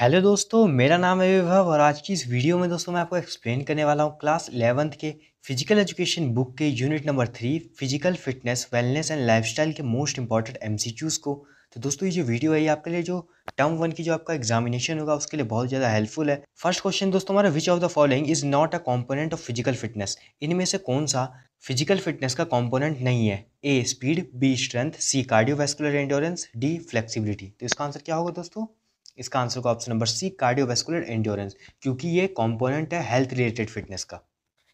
hello दोस्तों मेरा नाम है विभव और आज की इस वीडियो में दोस्तों मैं आपको एक्सप्लेन करने वाला हूं क्लास इलेवंथ के फिजिकल एजुकेशन बुक के unit number three physical fitness wellness and lifestyle के मोस्ट इंपॉर्टेंट एमसीक्यूज को तो दोस्तों ये जो वीडियो है ये आपके लिए जो टर्म वन की जो आपका एग्जामिनेशन होगा उसके लिए बहुत ज़्यादा हेल्पफुल है फर्स्ट क्वेश्चन दोस्तों हमारा which of the following is not a component of physical fitness इनमें से कौन सा फिजिकल फिटनेस का कॉम्पोनेंट नहीं है A speed B strength C cardiovascular endurance D flexibility तो इसका आंसर क्या होगा दोस्तों इसका आंसर होगा option number C cardiovascular endurance क्योंकि ये कॉम्पोनेंट है हेल्थ रिलेटेड फिटनेस का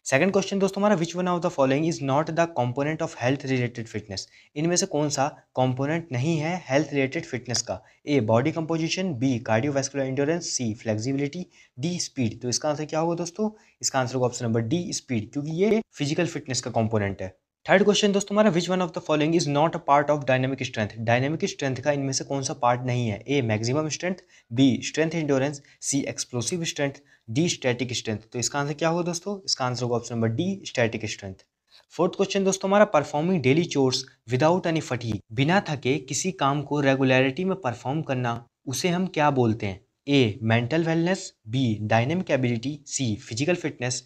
सेकंड क्वेश्चन दोस्तों हमारा which one of the following is not the component of health related fitness इनमें से कौन सा कंपोनेंट नहीं है हेल्थ रिलेटेड फिटनेस का A body composition B cardiovascular endurance C flexibility D speed तो इसका आंसर क्या होगा दोस्तों इसका आंसर होगा ऑप्शन नंबर डी स्पीड क्योंकि ये फिजिकल फिटनेस का कॉम्पोनेंट है थर्ड क्वेश्चन दोस्तों हमारा which one of the following is not a part of dynamic strength dynamic strength का इनमें से कौन सा पार्ट नहीं है A maximum strength B strength endurance C explosive strength D static strength तो इसका आंसर क्या होगा दोस्तों इसका आंसर होगा option number D static strength fourth question दोस्तों हमारा performing daily chores without any फटी बिना थके किसी काम को रेगुलरिटी में परफॉर्म करना उसे हम क्या बोलते हैं A mental wellness B dynamic ability C physical fitness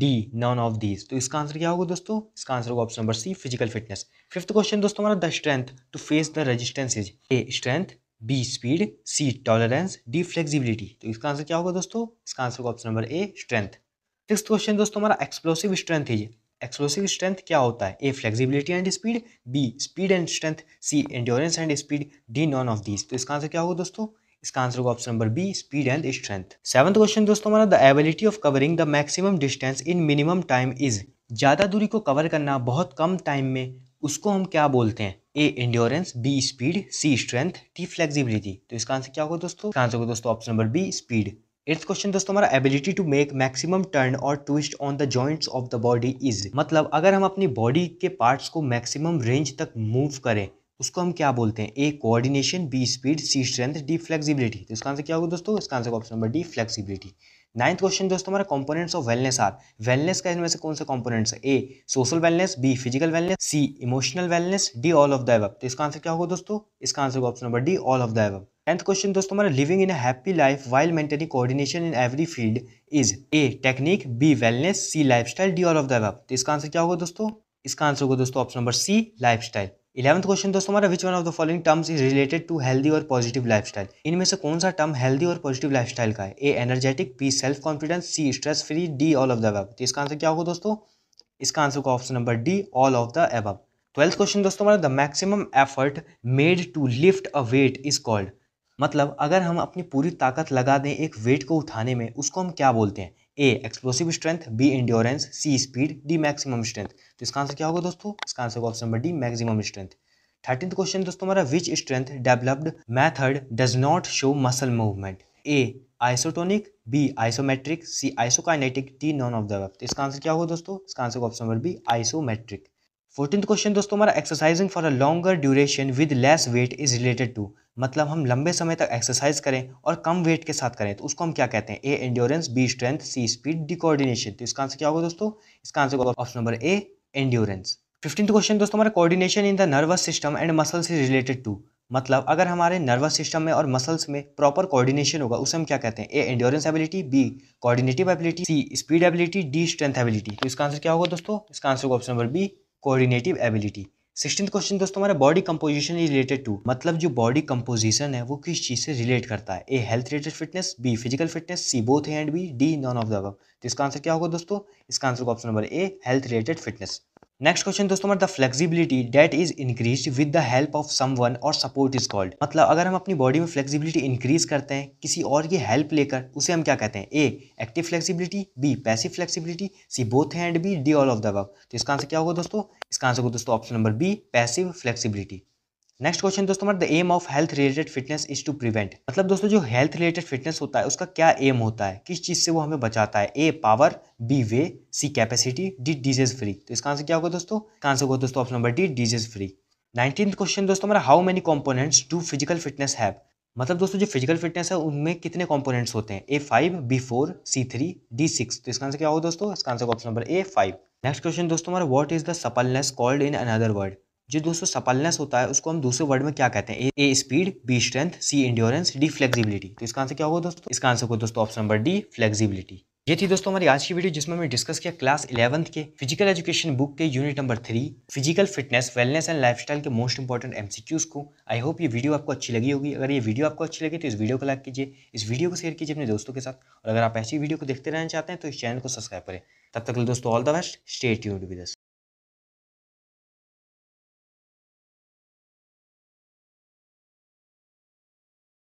D none of these तो इसका आंसर क्या होगा दोस्तों इसका आंसर होगा option number C physical fitness fifth question दोस्तों हमारा the strength to face the resistance is A strength B speed C tolerance D flexibility तो इसका आंसर क्या होगा दोस्तों इसका आंसर होगा option number A strength six question दोस्तों हमारा explosive strength is explosive strength क्या होता है A flexibility and speed B speed and strength C endurance and speed D none of these तो इसका आंसर क्या होगा दोस्तों इसका आंसर होगा option number B speed and strength seventh question दोस्तों हमारा the ability of covering the maximum distance in minimum time is ज़्यादा दूरी को कवर करना बहुत कम टाइम में उसको हम क्या बोलते हैं A endurance B speed C strength T flexibility तो इसका आंसर क्या होगा दोस्तों इसका आंसर होगा दोस्तों option number B speed eighth question दोस्तों हमारा ability to make maximum turn और twist on the joints of the body is मतलब अगर हम अपनी बॉडी के पार्ट्स को मैक्सिमम रेंज तक मूव करें उसको हम क्या बोलते हैं A coordination B speed C strength D flexibility तो इसका आंसर क्या होगा दोस्तों इसका answer option number D flexibility ninth question दोस्तों हमारे components of wellness are wellness का इनमें से कौन से कंपोनेंट्स है A social wellness B physical wellness C emotional wellness D all of the above तो इसका आंसर क्या होगा दोस्तों इसका answer option number D all of the above tenth question दोस्तों हमारा living in happy life while maintaining coordination in every field is A technique B wellness C lifestyle D all of the above तो इसका answer क्या होगा दोस्तों इसका answer होगा दोस्तों option number C lifestyle eleventh question दोस्तों हमारा which one of the following terms is related to healthy और पॉजिटिव लाइफस्टाइल इनमें से कौन सा टर्म हेल्दी और पॉजिटिव लाइफस्टाइल का है A energetic B self confidence C stress free D all of the above तो इसका आंसर क्या होगा दोस्तों इसका आंसर होगा option number D all of the above twelfth question दोस्तों हमारा the maximum effort made to lift a weight is called मतलब अगर हम अपनी पूरी ताकत लगा दें एक वेट को उठाने में उसको हम क्या बोलते हैं A explosive strength B endurance C speed D maximum strength तो इसका आंसर क्या होगा दोस्तों इसका आंसर होगा option number D maximum strength thirteen question दोस्तों हमारा which strength developed method does not show muscle movement A isotonic B isometric C isokinetic D none of the इसका आंसर क्या होगा दोस्तों इसका आंसर होगा option number B isometric fourteen question दोस्तों हमारा exercising for a longer duration with less weight is related to मतलब हम लंबे समय तक एक्सरसाइज करें और कम वेट के साथ करें तो उसको हम क्या कहते हैं A endurance B strength C speed D coordination तो इसका आंसर क्या होगा दोस्तों इसका आंसर होगा option number A endurance fifteen question दोस्तों हमारा coordination in the nervous system and muscles is related to मतलब अगर हमारे नर्वस सिस्टम में और मसल्स में प्रॉपर कोऑर्डिनेशन होगा उसे हम क्या कहते हैं A endurance ability B coordinative ability C speed ability D strength ability तो इसका आंसर क्या होगा दोस्तों इसका आंसर होगा option number B coordinative ability sixteen question दोस्तों हमारा body composition is related to मतलब जो बॉडी कंपोजिशन है वो किस चीज़ से रिलेट करता है A health related fitness B physical fitness C both and B D none of the above तो इसका आंसर क्या होगा दोस्तों इसका आंसर होगा option number A health related fitness next question दोस्तों हमारा the flexibility that is increase with the help of someone और सपोर्ट इज कॉल्ड मतलब अगर हम अपनी बॉडी में फ्लेक्सिबिलिटी इंक्रीज करते हैं किसी और की हेल्प लेकर उसे हम क्या कहते हैं A active flexibility B passive flexibility C both and B D all of the work तो इसका आंसर क्या होगा दोस्तों इसका आंसर होगा दोस्तों option number B passive flexibility next question दोस्तों हमारा the aim of health related fitness is to prevent मतलब दोस्तों जो हेल्थ रिलेटेड फिटनेस होता है उसका क्या एम होता है किस चीज़ से वो हमें बचाता है A power B way C capacity D disease free तो इसका आंसर क्या होगा दोस्तों आंसर होगा दोस्तों option number D disease free nineteen question दोस्तों हमारा how many components to physical fitness have मतलब दोस्तों जो फिजिकल फिटनेस है उनमें कितने कॉम्पोनेट्स होते हैं A five B four C three D six तो इसका आंसर क्या होगा दोस्तों इसका answer option number A five next question दोस्तों हमारा what is the suppleness called in another word जो दोस्तों सपलनेस होता है उसको हम दूसरे वर्ड में क्या कहते हैं A speed B strength C endurance D flexibility तो इसका आंसर क्या होगा दोस्तों इसका आंसर को दोस्तों ऑप्शन नंबर डी फ्लेक्सिबिलिटी ये थी दोस्तों हमारी आज की वीडियो जिसमें हमने डिस्कस किया क्लास इलेवंथ के फिजिकल एजुकेशन बुक के unit number three physical fitness wellness and lifestyle के मोस्ट इंपॉर्टेंट एमसीक्यूज को आई होप ये वीडियो आपको अच्छी लगी होगी अगर ये वीडियो आपको अच्छी लगी तो इस वीडियो को लाइक कीजिए इस वीडियो को शेयर कीजिए अपने दोस्तों के साथ और अगर आप ऐसी वीडियो को देखते रहना चाहते हैं तो इस चैनल को सब्सक्राइब करें तब तक दोस्तों all the best stay tuned with